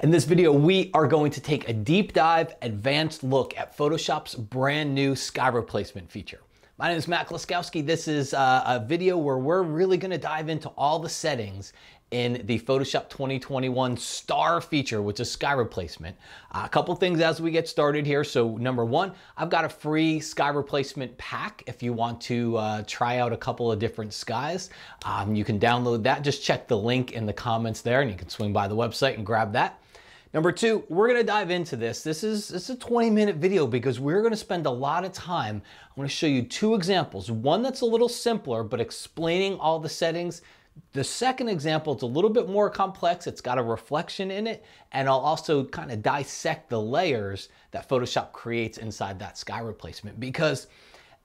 In this video, we are going to take a deep dive, advanced look at Photoshop's brand new sky replacement feature. My name is Matt Kluskowski. This is uh, a video where we're really gonna dive into all the settings in the Photoshop 2021 star feature, which is sky replacement. Uh, a couple things as we get started here. So number one, I've got a free sky replacement pack. If you want to uh, try out a couple of different skies, um, you can download that. Just check the link in the comments there and you can swing by the website and grab that. Number two, we're gonna dive into this. This is, this is a 20 minute video because we're gonna spend a lot of time. I'm gonna show you two examples. One that's a little simpler, but explaining all the settings. The second example, it's a little bit more complex. It's got a reflection in it. And I'll also kind of dissect the layers that Photoshop creates inside that sky replacement because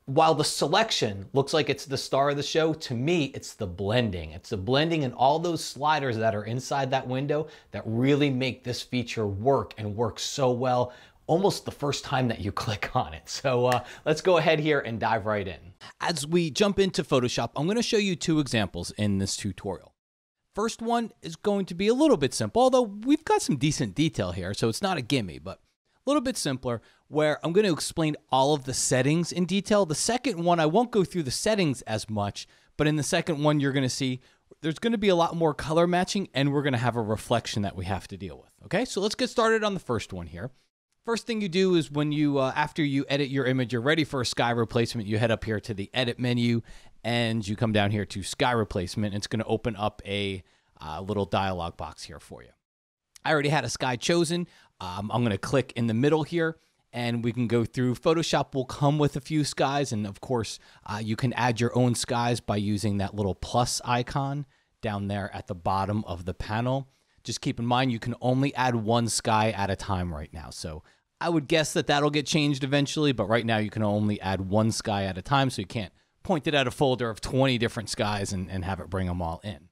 while the selection looks like it's the star of the show, to me, it's the blending. It's the blending and all those sliders that are inside that window that really make this feature work and work so well almost the first time that you click on it. So uh, let's go ahead here and dive right in. As we jump into Photoshop, I'm gonna show you two examples in this tutorial. First one is going to be a little bit simple, although we've got some decent detail here, so it's not a gimme, but little bit simpler where I'm going to explain all of the settings in detail. The second one, I won't go through the settings as much, but in the second one, you're going to see there's going to be a lot more color matching and we're going to have a reflection that we have to deal with. Okay, so let's get started on the first one here. First thing you do is when you, uh, after you edit your image, you're ready for a sky replacement, you head up here to the edit menu and you come down here to sky replacement. It's going to open up a uh, little dialog box here for you. I already had a sky chosen. Um, I'm going to click in the middle here and we can go through. Photoshop will come with a few skies, and of course, uh, you can add your own skies by using that little plus icon down there at the bottom of the panel. Just keep in mind, you can only add one sky at a time right now. So I would guess that that'll get changed eventually, but right now you can only add one sky at a time, so you can't point it at a folder of 20 different skies and, and have it bring them all in.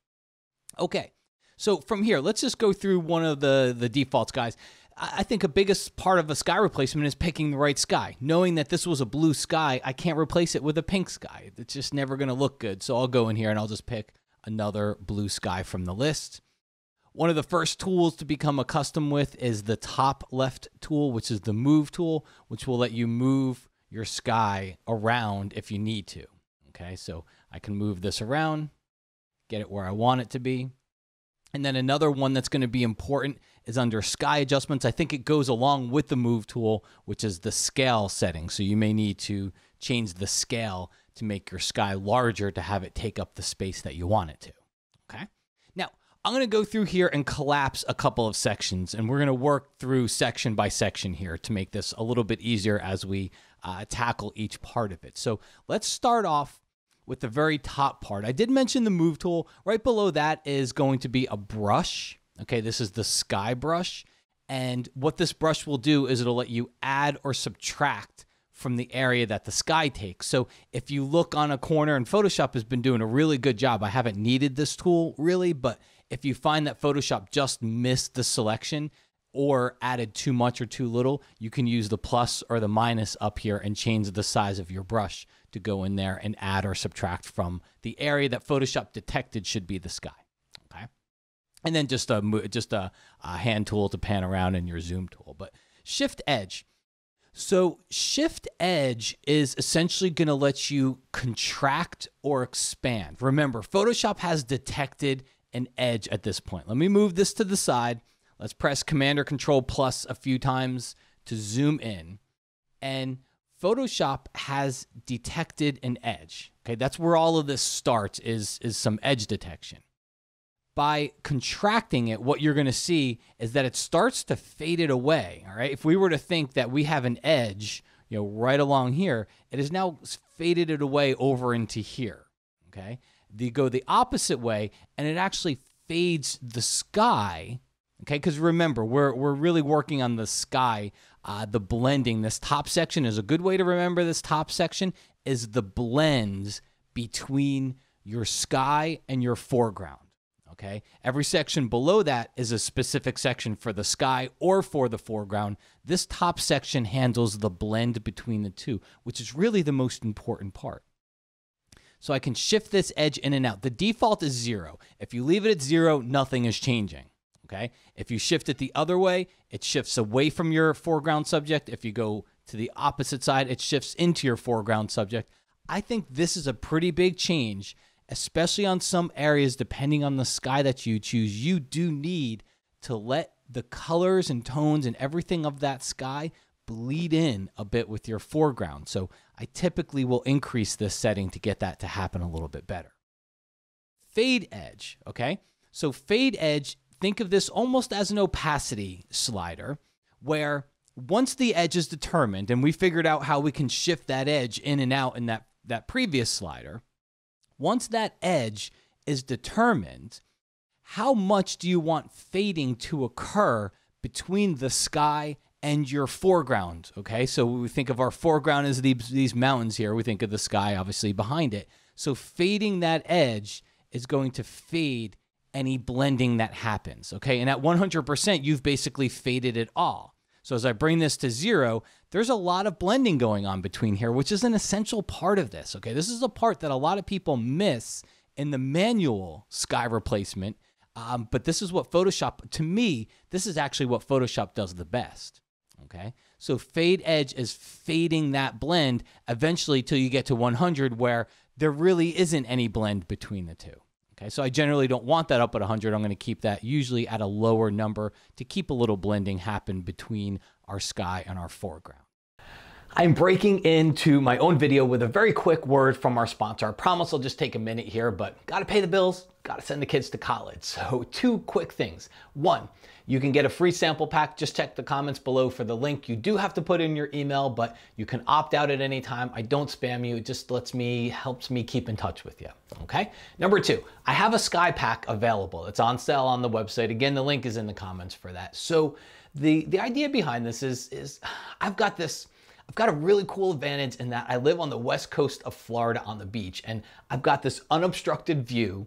Okay, so from here, let's just go through one of the, the default skies. I think a biggest part of a sky replacement is picking the right sky. Knowing that this was a blue sky, I can't replace it with a pink sky. It's just never going to look good. So I'll go in here and I'll just pick another blue sky from the list. One of the first tools to become accustomed with is the top left tool, which is the move tool, which will let you move your sky around if you need to. Okay, so I can move this around, get it where I want it to be. And then another one that's going to be important is under sky adjustments. I think it goes along with the move tool, which is the scale setting. So you may need to change the scale to make your sky larger to have it take up the space that you want it to. Okay. Now I'm going to go through here and collapse a couple of sections and we're going to work through section by section here to make this a little bit easier as we uh, tackle each part of it. So let's start off with the very top part. I did mention the move tool. Right below that is going to be a brush. Okay, this is the sky brush. And what this brush will do is it'll let you add or subtract from the area that the sky takes. So if you look on a corner, and Photoshop has been doing a really good job. I haven't needed this tool really, but if you find that Photoshop just missed the selection or added too much or too little, you can use the plus or the minus up here and change the size of your brush to go in there and add or subtract from the area that Photoshop detected should be the sky and then just a just a, a hand tool to pan around in your zoom tool. But Shift Edge. So Shift Edge is essentially going to let you contract or expand. Remember, Photoshop has detected an edge at this point. Let me move this to the side. Let's press Command or Control plus a few times to zoom in. And Photoshop has detected an edge. Okay, that's where all of this starts is is some edge detection by contracting it, what you're going to see is that it starts to fade it away. All right. If we were to think that we have an edge, you know, right along here, it has now faded it away over into here. Okay. They go the opposite way and it actually fades the sky. Okay. Because remember, we're, we're really working on the sky, uh, the blending. This top section is a good way to remember this top section is the blends between your sky and your foreground. Okay. Every section below that is a specific section for the sky or for the foreground. This top section handles the blend between the two, which is really the most important part. So I can shift this edge in and out. The default is zero. If you leave it at zero, nothing is changing. Okay. If you shift it the other way, it shifts away from your foreground subject. If you go to the opposite side, it shifts into your foreground subject. I think this is a pretty big change especially on some areas, depending on the sky that you choose, you do need to let the colors and tones and everything of that sky bleed in a bit with your foreground. So I typically will increase this setting to get that to happen a little bit better. Fade edge, okay? So fade edge, think of this almost as an opacity slider where once the edge is determined and we figured out how we can shift that edge in and out in that, that previous slider, once that edge is determined, how much do you want fading to occur between the sky and your foreground? Okay, so we think of our foreground as these, these mountains here. We think of the sky, obviously, behind it. So fading that edge is going to fade any blending that happens. Okay, and at 100%, you've basically faded it all. So as I bring this to zero, there's a lot of blending going on between here, which is an essential part of this. Okay, this is a part that a lot of people miss in the manual sky replacement, um, but this is what Photoshop, to me, this is actually what Photoshop does the best. Okay, so fade edge is fading that blend eventually till you get to 100 where there really isn't any blend between the two. Okay, so I generally don't want that up at 100. I'm going to keep that usually at a lower number to keep a little blending happen between our sky and our foreground. I'm breaking into my own video with a very quick word from our sponsor. I promise I'll just take a minute here, but gotta pay the bills, gotta send the kids to college. So two quick things. One, you can get a free sample pack. Just check the comments below for the link. You do have to put in your email, but you can opt out at any time. I don't spam you. It just lets me, helps me keep in touch with you. Okay. Number two, I have a sky pack available. It's on sale on the website. Again, the link is in the comments for that. So the, the idea behind this is, is I've got this, I've got a really cool advantage in that I live on the west coast of Florida on the beach and I've got this unobstructed view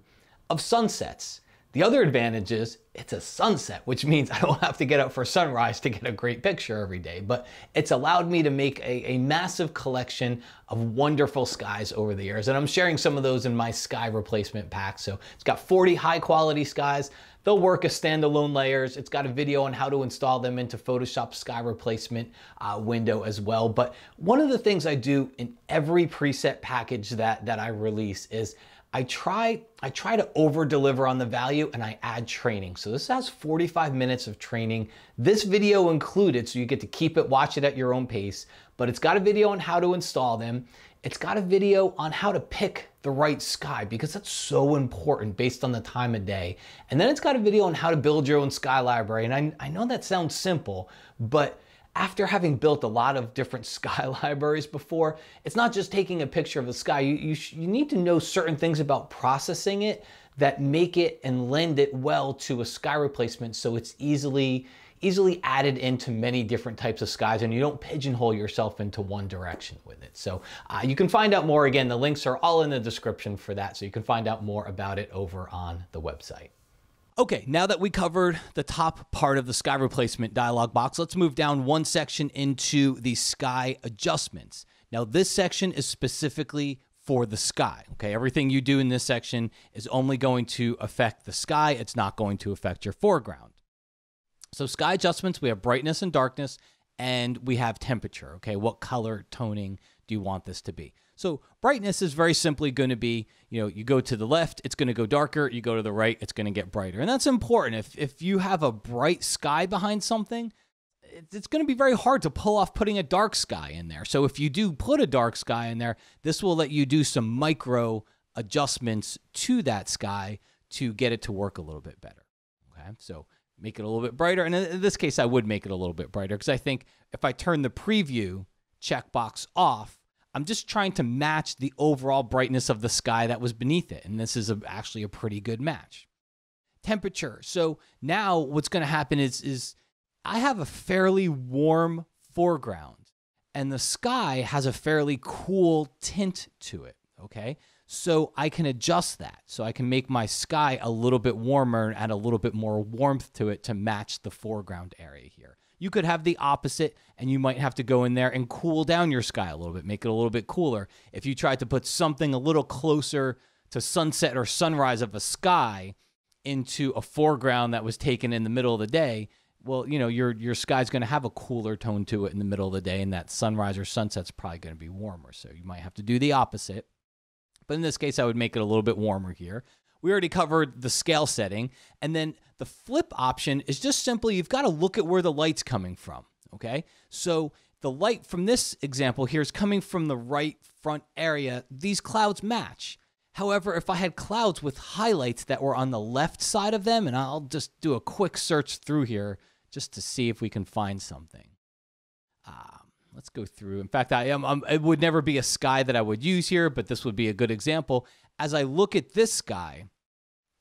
of sunsets. The other advantage is it's a sunset, which means I don't have to get up for sunrise to get a great picture every day, but it's allowed me to make a, a massive collection of wonderful skies over the years. And I'm sharing some of those in my sky replacement pack. So it's got 40 high quality skies, They'll work as standalone layers. It's got a video on how to install them into Photoshop sky replacement uh, window as well. But one of the things I do in every preset package that, that I release is I try, I try to over deliver on the value and I add training. So this has 45 minutes of training, this video included, so you get to keep it, watch it at your own pace, but it's got a video on how to install them. It's got a video on how to pick the right sky because that's so important based on the time of day. And then it's got a video on how to build your own sky library. And I, I know that sounds simple, but after having built a lot of different sky libraries before, it's not just taking a picture of the sky. You, you, you, need to know certain things about processing it that make it and lend it well to a sky replacement so it's easily easily added into many different types of skies and you don't pigeonhole yourself into one direction with it. So uh, you can find out more. Again, the links are all in the description for that. So you can find out more about it over on the website. Okay, now that we covered the top part of the sky replacement dialog box, let's move down one section into the sky adjustments. Now, this section is specifically for the sky. Okay, everything you do in this section is only going to affect the sky, it's not going to affect your foreground. So, sky adjustments we have brightness and darkness, and we have temperature. Okay, what color toning do you want this to be? So brightness is very simply going to be, you know, you go to the left, it's going to go darker. You go to the right, it's going to get brighter. And that's important. If, if you have a bright sky behind something, it's going to be very hard to pull off putting a dark sky in there. So if you do put a dark sky in there, this will let you do some micro adjustments to that sky to get it to work a little bit better. Okay. So make it a little bit brighter. And in this case, I would make it a little bit brighter because I think if I turn the preview checkbox off, I'm just trying to match the overall brightness of the sky that was beneath it. And this is a, actually a pretty good match. Temperature. So now what's going to happen is, is I have a fairly warm foreground and the sky has a fairly cool tint to it. Okay. So I can adjust that. So I can make my sky a little bit warmer and add a little bit more warmth to it to match the foreground area here you could have the opposite and you might have to go in there and cool down your sky a little bit, make it a little bit cooler. If you tried to put something a little closer to sunset or sunrise of a sky into a foreground that was taken in the middle of the day, well, you know, your your sky's going to have a cooler tone to it in the middle of the day and that sunrise or sunset's probably going to be warmer. So you might have to do the opposite. But in this case, I would make it a little bit warmer here. We already covered the scale setting. And then the flip option is just simply you've got to look at where the light's coming from. Okay. So the light from this example here is coming from the right front area. These clouds match. However, if I had clouds with highlights that were on the left side of them, and I'll just do a quick search through here just to see if we can find something. Ah, let's go through. In fact, I am. I'm, it would never be a sky that I would use here, but this would be a good example. As I look at this sky,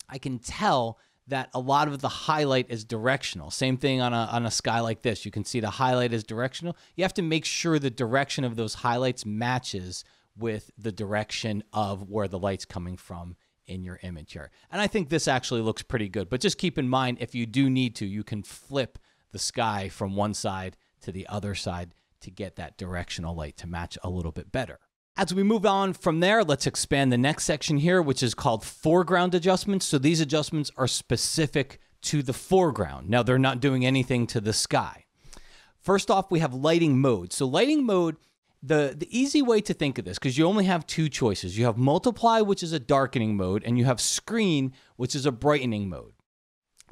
I can tell that a lot of the highlight is directional. Same thing on a, on a sky like this. You can see the highlight is directional. You have to make sure the direction of those highlights matches with the direction of where the light's coming from in your image here. And I think this actually looks pretty good, but just keep in mind if you do need to, you can flip the sky from one side to the other side to get that directional light to match a little bit better. As we move on from there, let's expand the next section here, which is called foreground adjustments. So these adjustments are specific to the foreground. Now, they're not doing anything to the sky. First off, we have lighting mode. So, lighting mode, the, the easy way to think of this, because you only have two choices you have multiply, which is a darkening mode, and you have screen, which is a brightening mode.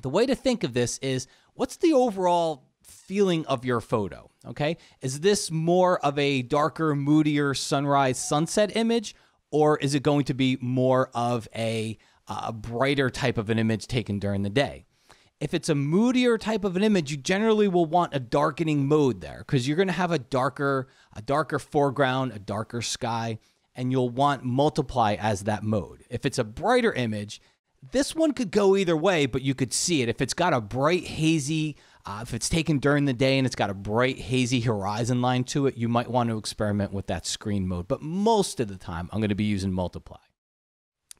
The way to think of this is what's the overall feeling of your photo. Okay. Is this more of a darker, moodier sunrise sunset image, or is it going to be more of a, a uh, brighter type of an image taken during the day? If it's a moodier type of an image, you generally will want a darkening mode there because you're going to have a darker, a darker foreground, a darker sky, and you'll want multiply as that mode. If it's a brighter image, this one could go either way, but you could see it. If it's got a bright, hazy, uh, if it's taken during the day and it's got a bright, hazy horizon line to it, you might want to experiment with that screen mode. But most of the time, I'm going to be using multiply.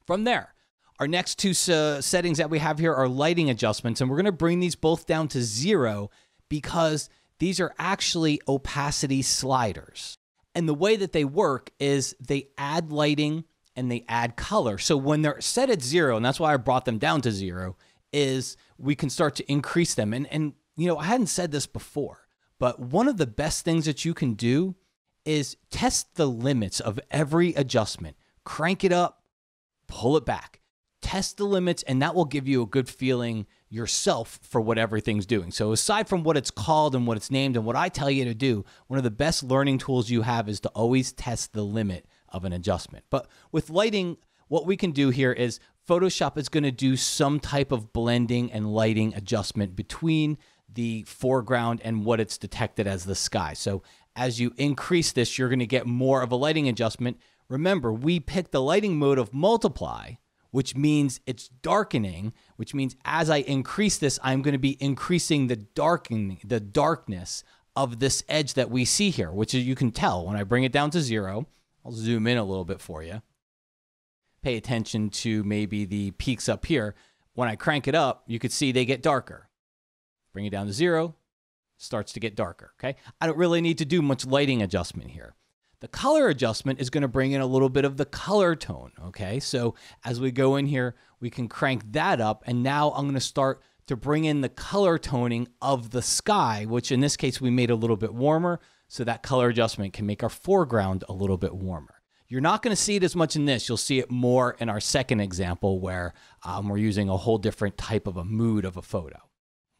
From there, our next two uh, settings that we have here are lighting adjustments, and we're going to bring these both down to zero because these are actually opacity sliders. And the way that they work is they add lighting and they add color. So when they're set at zero, and that's why I brought them down to zero, is we can start to increase them. And, and you know, I hadn't said this before, but one of the best things that you can do is test the limits of every adjustment. Crank it up, pull it back. Test the limits, and that will give you a good feeling yourself for what everything's doing. So, aside from what it's called and what it's named and what I tell you to do, one of the best learning tools you have is to always test the limit of an adjustment. But with lighting, what we can do here is Photoshop is going to do some type of blending and lighting adjustment between the foreground and what it's detected as the sky. So as you increase this, you're going to get more of a lighting adjustment. Remember, we picked the lighting mode of multiply, which means it's darkening, which means as I increase this, I'm going to be increasing the darkening, the darkness of this edge that we see here, which you can tell when I bring it down to zero. I'll zoom in a little bit for you. Pay attention to maybe the peaks up here. When I crank it up, you could see they get darker. Bring it down to zero, starts to get darker, okay? I don't really need to do much lighting adjustment here. The color adjustment is gonna bring in a little bit of the color tone, okay? So as we go in here, we can crank that up, and now I'm gonna start to bring in the color toning of the sky, which in this case we made a little bit warmer, so that color adjustment can make our foreground a little bit warmer. You're not going to see it as much in this. You'll see it more in our second example where um, we're using a whole different type of a mood of a photo.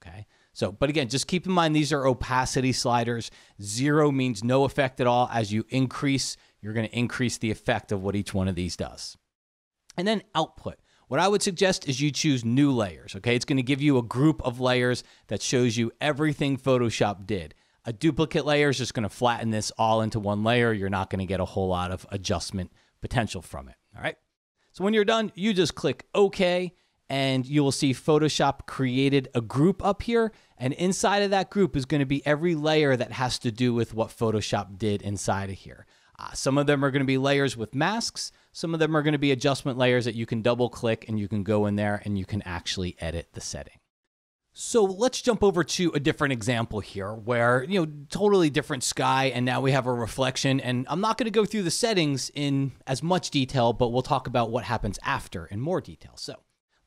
Okay. So, but again, just keep in mind these are opacity sliders. Zero means no effect at all. As you increase, you're going to increase the effect of what each one of these does. And then output. What I would suggest is you choose new layers, okay? It's going to give you a group of layers that shows you everything Photoshop did. A duplicate layer is just going to flatten this all into one layer. You're not going to get a whole lot of adjustment potential from it, all right? So when you're done, you just click OK and you will see Photoshop created a group up here. And inside of that group is going to be every layer that has to do with what Photoshop did inside of here. Uh, some of them are going to be layers with masks. Some of them are going to be adjustment layers that you can double click and you can go in there and you can actually edit the setting. So let's jump over to a different example here where, you know, totally different sky and now we have a reflection and I'm not going to go through the settings in as much detail, but we'll talk about what happens after in more detail. So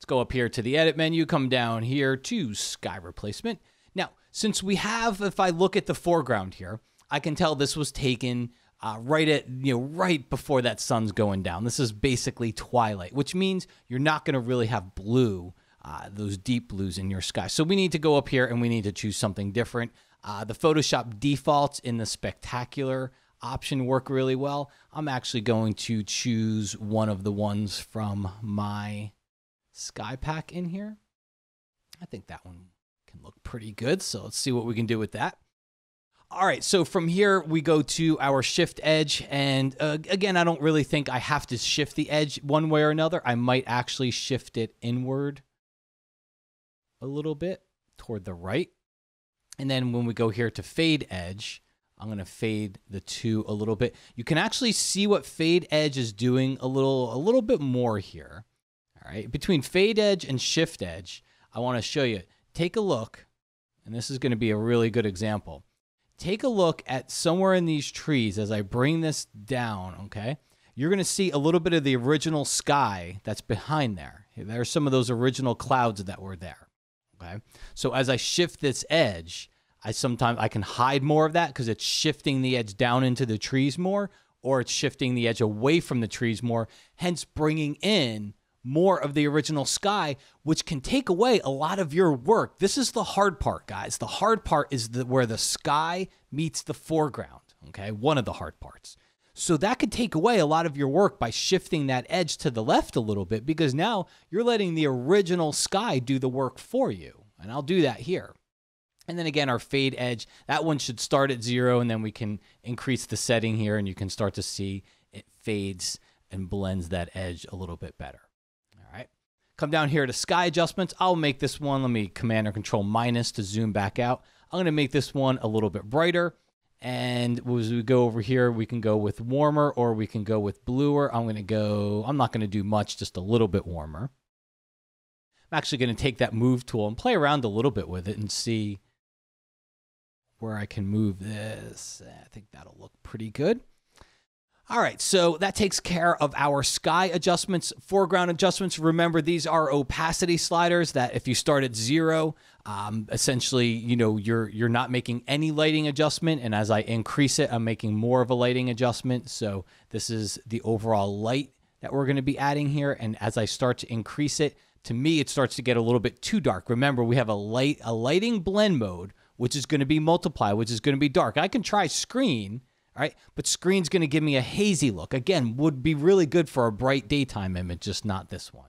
Let's go up here to the edit menu, come down here to sky replacement. Now, since we have, if I look at the foreground here, I can tell this was taken uh, right at, you know, right before that sun's going down. This is basically twilight, which means you're not going to really have blue, uh, those deep blues in your sky. So we need to go up here and we need to choose something different. Uh, the Photoshop defaults in the spectacular option work really well. I'm actually going to choose one of the ones from my sky pack in here. I think that one can look pretty good. So let's see what we can do with that. All right, so from here we go to our shift edge. And uh, again, I don't really think I have to shift the edge one way or another. I might actually shift it inward a little bit toward the right. And then when we go here to fade edge, I'm going to fade the two a little bit. You can actually see what fade edge is doing a little, a little bit more here right? Between fade edge and shift edge, I want to show you. Take a look, and this is going to be a really good example. Take a look at somewhere in these trees as I bring this down, okay? You're going to see a little bit of the original sky that's behind there. There's some of those original clouds that were there, okay? So as I shift this edge, I sometimes I can hide more of that because it's shifting the edge down into the trees more or it's shifting the edge away from the trees more, hence bringing in more of the original sky, which can take away a lot of your work. This is the hard part, guys. The hard part is the, where the sky meets the foreground, okay? One of the hard parts. So that could take away a lot of your work by shifting that edge to the left a little bit because now you're letting the original sky do the work for you. And I'll do that here. And then again, our fade edge, that one should start at zero and then we can increase the setting here and you can start to see it fades and blends that edge a little bit better. Come down here to sky adjustments. I'll make this one, let me command or control minus to zoom back out. I'm gonna make this one a little bit brighter. And as we go over here, we can go with warmer or we can go with bluer. I'm gonna go, I'm not gonna do much, just a little bit warmer. I'm actually gonna take that move tool and play around a little bit with it and see where I can move this. I think that'll look pretty good. All right, so that takes care of our sky adjustments, foreground adjustments. Remember, these are opacity sliders that if you start at zero, um, essentially, you know, you're you're not making any lighting adjustment. And as I increase it, I'm making more of a lighting adjustment. So this is the overall light that we're gonna be adding here. And as I start to increase it, to me, it starts to get a little bit too dark. Remember, we have a light, a lighting blend mode, which is gonna be multiply, which is gonna be dark. I can try screen, Right, but screen's going to give me a hazy look. Again, would be really good for a bright daytime image, just not this one.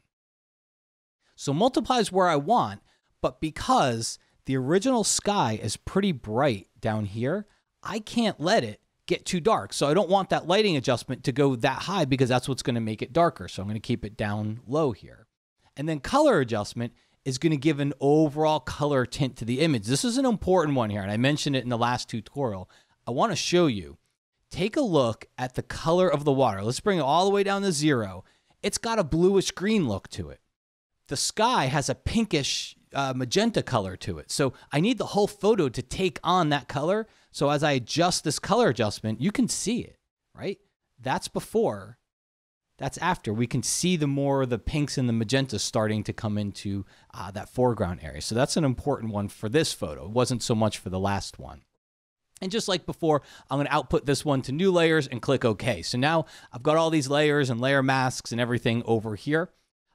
So multiply is where I want, but because the original sky is pretty bright down here, I can't let it get too dark. So I don't want that lighting adjustment to go that high because that's what's going to make it darker. So I'm going to keep it down low here. And then color adjustment is going to give an overall color tint to the image. This is an important one here, and I mentioned it in the last tutorial. I want to show you take a look at the color of the water. Let's bring it all the way down to zero. It's got a bluish green look to it. The sky has a pinkish uh, magenta color to it. So I need the whole photo to take on that color. So as I adjust this color adjustment, you can see it, right? That's before, that's after. We can see the more the pinks and the magentas starting to come into uh, that foreground area. So that's an important one for this photo. It wasn't so much for the last one. And just like before, I'm going to output this one to new layers and click OK. So now I've got all these layers and layer masks and everything over here.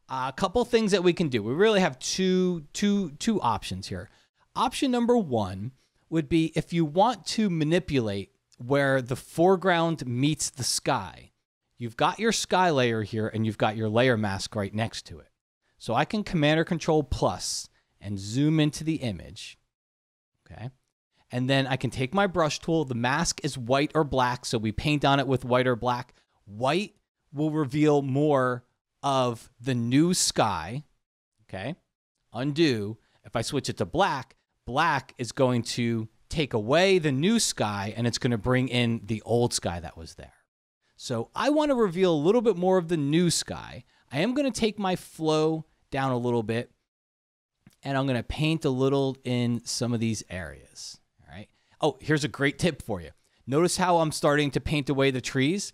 Uh, a couple things that we can do. We really have two, two, two options here. Option number one would be if you want to manipulate where the foreground meets the sky, you've got your sky layer here and you've got your layer mask right next to it. So I can Command or Control plus and zoom into the image. Okay. And then I can take my brush tool. The mask is white or black. So we paint on it with white or black. White will reveal more of the new sky. Okay. Undo. If I switch it to black, black is going to take away the new sky and it's going to bring in the old sky that was there. So I want to reveal a little bit more of the new sky. I am going to take my flow down a little bit and I'm going to paint a little in some of these areas. Oh, here's a great tip for you. Notice how I'm starting to paint away the trees?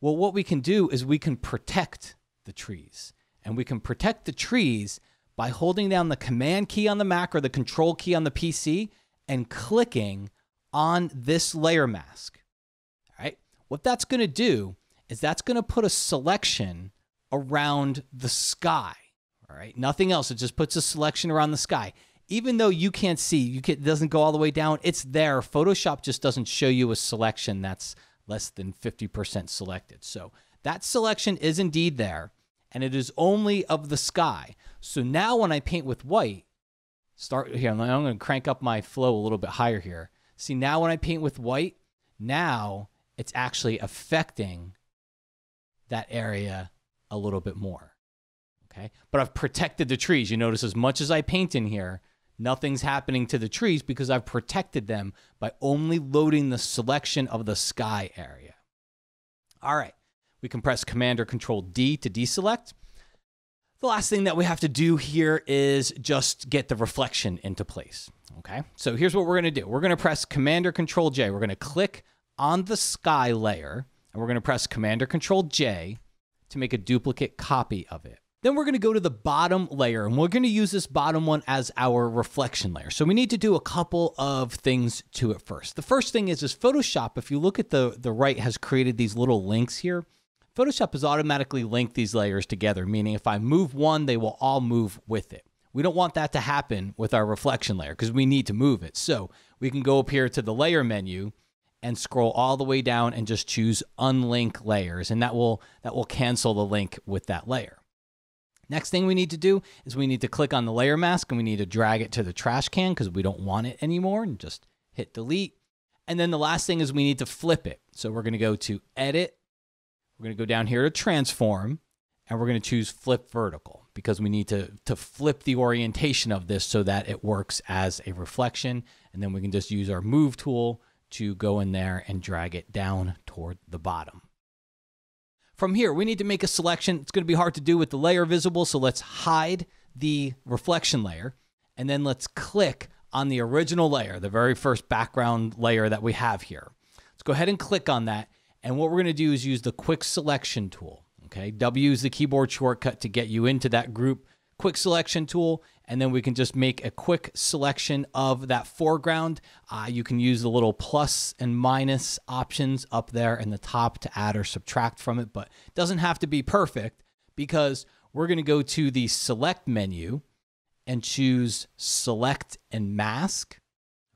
Well, what we can do is we can protect the trees. And we can protect the trees by holding down the command key on the Mac or the control key on the PC and clicking on this layer mask. All right. What that's going to do is that's going to put a selection around the sky. All right. Nothing else. It just puts a selection around the sky even though you can't see, you can, it doesn't go all the way down. It's there. Photoshop just doesn't show you a selection that's less than 50% selected. So that selection is indeed there, and it is only of the sky. So now when I paint with white, start here. I'm going to crank up my flow a little bit higher here. See, now when I paint with white, now it's actually affecting that area a little bit more. Okay. But I've protected the trees. You notice as much as I paint in here, Nothing's happening to the trees because I've protected them by only loading the selection of the sky area. All right, we can press Command or Control D to deselect. The last thing that we have to do here is just get the reflection into place. Okay, so here's what we're gonna do. We're gonna press Command or Control J. We're gonna click on the sky layer and we're gonna press Command or Control J to make a duplicate copy of it. Then we're going to go to the bottom layer and we're going to use this bottom one as our reflection layer. So we need to do a couple of things to it first. The first thing is is Photoshop, if you look at the, the right, has created these little links here. Photoshop has automatically linked these layers together, meaning if I move one, they will all move with it. We don't want that to happen with our reflection layer because we need to move it. So we can go up here to the layer menu and scroll all the way down and just choose unlink layers and that will that will cancel the link with that layer. Next thing we need to do is we need to click on the layer mask and we need to drag it to the trash can because we don't want it anymore and just hit delete. And then the last thing is we need to flip it. So we're going to go to edit. We're going to go down here to transform and we're going to choose flip vertical because we need to, to flip the orientation of this so that it works as a reflection. And then we can just use our move tool to go in there and drag it down toward the bottom. From here, we need to make a selection. It's going to be hard to do with the layer visible, so let's hide the reflection layer and then let's click on the original layer, the very first background layer that we have here. Let's go ahead and click on that. And what we're going to do is use the quick selection tool. Okay, W is the keyboard shortcut to get you into that group quick selection tool and then we can just make a quick selection of that foreground. Uh, you can use the little plus and minus options up there in the top to add or subtract from it, but it doesn't have to be perfect because we're going to go to the select menu and choose select and mask.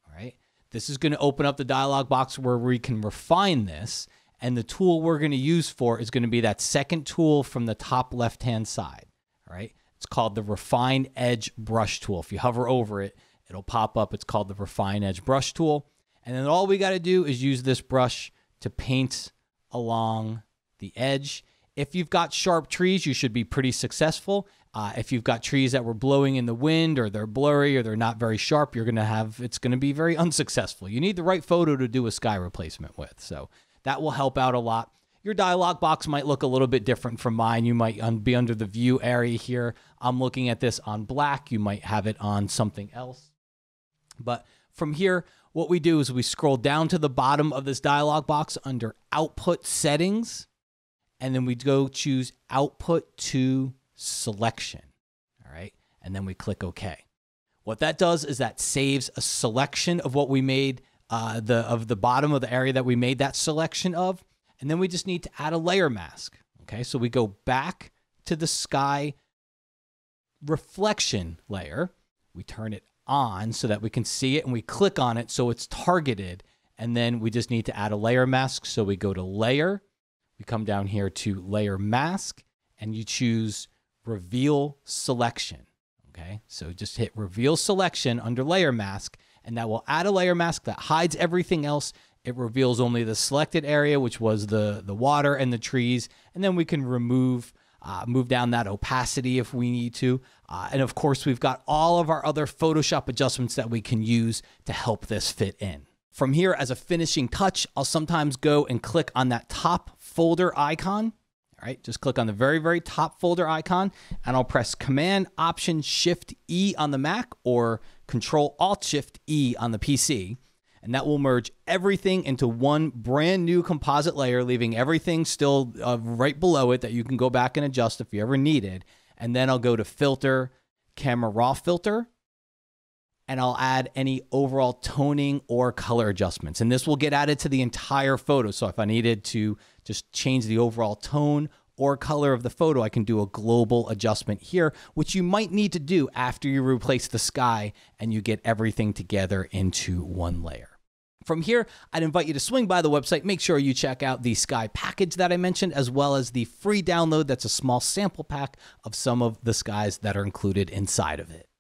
All right. This is going to open up the dialog box where we can refine this. And the tool we're going to use for is going to be that second tool from the top left hand side. All right. It's called the Refine Edge Brush Tool. If you hover over it, it'll pop up. It's called the Refine Edge Brush Tool. And then all we got to do is use this brush to paint along the edge. If you've got sharp trees, you should be pretty successful. Uh, if you've got trees that were blowing in the wind or they're blurry or they're not very sharp, you're going to have, it's going to be very unsuccessful. You need the right photo to do a sky replacement with. So that will help out a lot your dialog box might look a little bit different from mine. You might un- be under the view area here. I'm looking at this on black. You might have it on something else. But from here, what we do is we scroll down to the bottom of this dialog box under output settings, and then we go choose output to selection. All right. And then we click OK. What that does is that saves a selection of what we made uh, the of the bottom of the area that we made that selection of, and then we just need to add a layer mask. Okay, so we go back to the sky reflection layer. We turn it on so that we can see it and we click on it so it's targeted. And then we just need to add a layer mask. So we go to layer, we come down here to layer mask and you choose reveal selection. Okay, so just hit reveal selection under layer mask and that will add a layer mask that hides everything else it reveals only the selected area, which was the, the water and the trees. And then we can remove, uh, move down that opacity if we need to. Uh, and of course, we've got all of our other Photoshop adjustments that we can use to help this fit in. From here, as a finishing touch, I'll sometimes go and click on that top folder icon. All right, just click on the very, very top folder icon, and I'll press Command Option Shift E on the Mac or Control Alt Shift E on the PC and that will merge everything into one brand new composite layer, leaving everything still uh, right below it that you can go back and adjust if you ever needed. And then I'll go to filter, camera raw filter, and I'll add any overall toning or color adjustments. And this will get added to the entire photo. So if I needed to just change the overall tone or color of the photo, I can do a global adjustment here, which you might need to do after you replace the sky and you get everything together into one layer. From here, I'd invite you to swing by the website. Make sure you check out the Sky package that I mentioned, as well as the free download that's a small sample pack of some of the skies that are included inside of it.